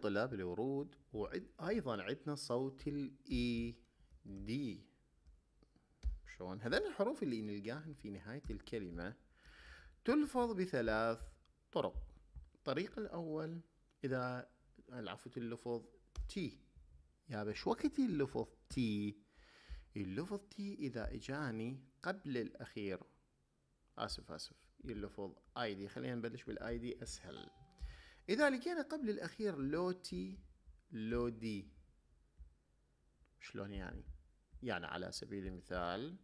طلاب الورود وعد ايضا عندنا صوت الاي دي e شلون هذين الحروف اللي نلقاهن في نهايه الكلمه تلفظ بثلاث طرق الطريق الاول اذا العفو اللفظ تي يا بش وقت اللفظ تي اللفظ تي اذا اجاني قبل الاخير اسف اسف اللفظ اي دي خلينا نبلش بالاي دي اسهل إذا لقينا قبل الأخير لوتي لودي شلون يعني؟ يعني على سبيل المثال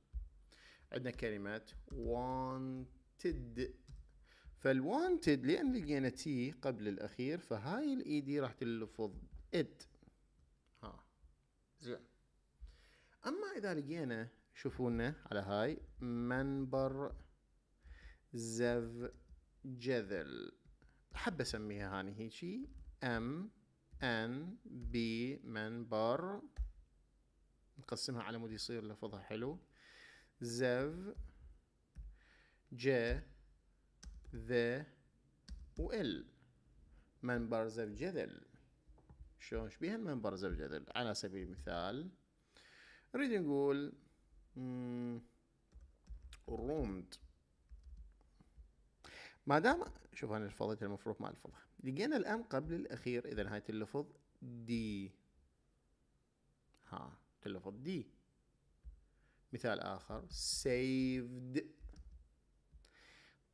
عندنا كلمة wanted فالوانتد لأن لقينا تي قبل الأخير فهاي الإي دي e راح تلفظ إد ها زين أما إذا لقينا شوفونا على هاي منبر زف جذل حابة أسميها هاني هيجي أم أن بي منبر نقسمها على مود يصير لفظها حلو زف ج ذ وال منبر زف جذل شلون شبيه المنبر زف جذل على سبيل المثال نريد نقول الرومد ما دام شوف انا لفظت المفروض ما الفظها لقينا الان قبل الاخير اذا هاي تلفظ دي ها تلفظ دي مثال اخر saved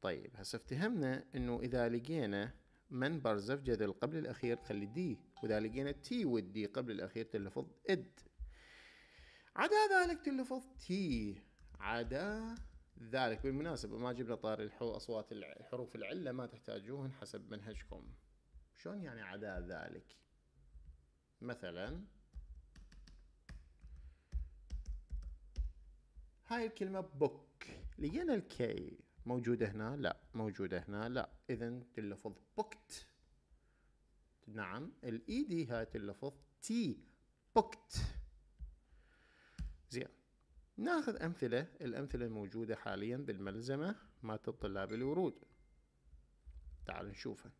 طيب هسه افتهمنا انه اذا لقينا من برزف قبل الاخير خلي دي واذا لقينا تي والدي قبل الاخير تلفظ اد عدا ذلك تلفظ تي عدا ذلك بالمناسبة ما جبنا طاري أصوات حروف العلة ما تحتاجوهن حسب منهجكم شلون يعني عدا ذلك مثلا هاي الكلمة بوك لقينا الكي موجودة هنا لا موجودة هنا لا إذا تلفظ بوكت نعم الإي دي هاي تلفظ تي بوكت ناخذ أمثلة الأمثلة الموجودة حاليا بالملزمة مالت الطلاب الورود تعال نشوفها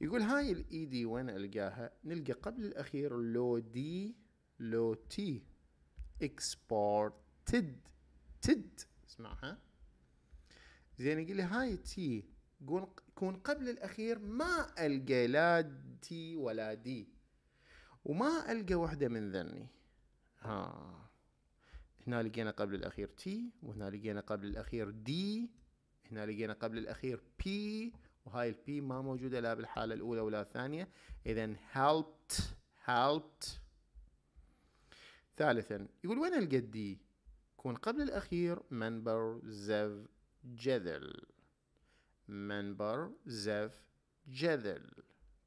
يقول هاي الاي دي e وين القاها نلقى قبل الاخير لو دي لو تي اكسبورتد تد اسمعها زين يقول لي هاي تي يكون قبل الاخير ما القى لا تي ولا دي وما القى وحده من ذني ها هنا لقينا قبل الاخير تي وهنا لقينا قبل الاخير دي هنا لقينا قبل الاخير بي وهاي البي ما موجوده لا بالحاله الاولى ولا الثانيه اذا helped helped ثالثا يقول وين القى دي يكون قبل الاخير منبر زف جذل منبر زف جذل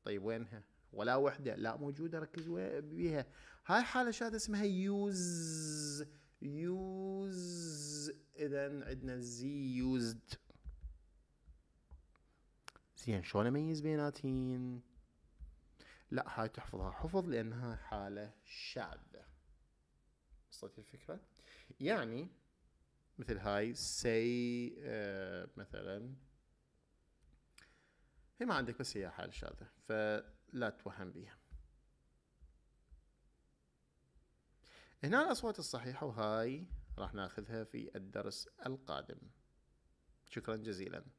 طيب وينها ولا وحدة لا موجودة ركز بيها هاي حالة شاذة اسمها يوز يوز اذا عندنا زي يوزد زين شلون اميز بيناتين لا هاي تحفظها حفظ لانها حالة شاذة وصلت الفكرة يعني مثل هاي سي آه، مثلا هي ما عندك بس هي حال شاذة فلا تتوهم بيها هنا الأصوات الصحيحة وهاي راح ناخذها في الدرس القادم شكرا جزيلا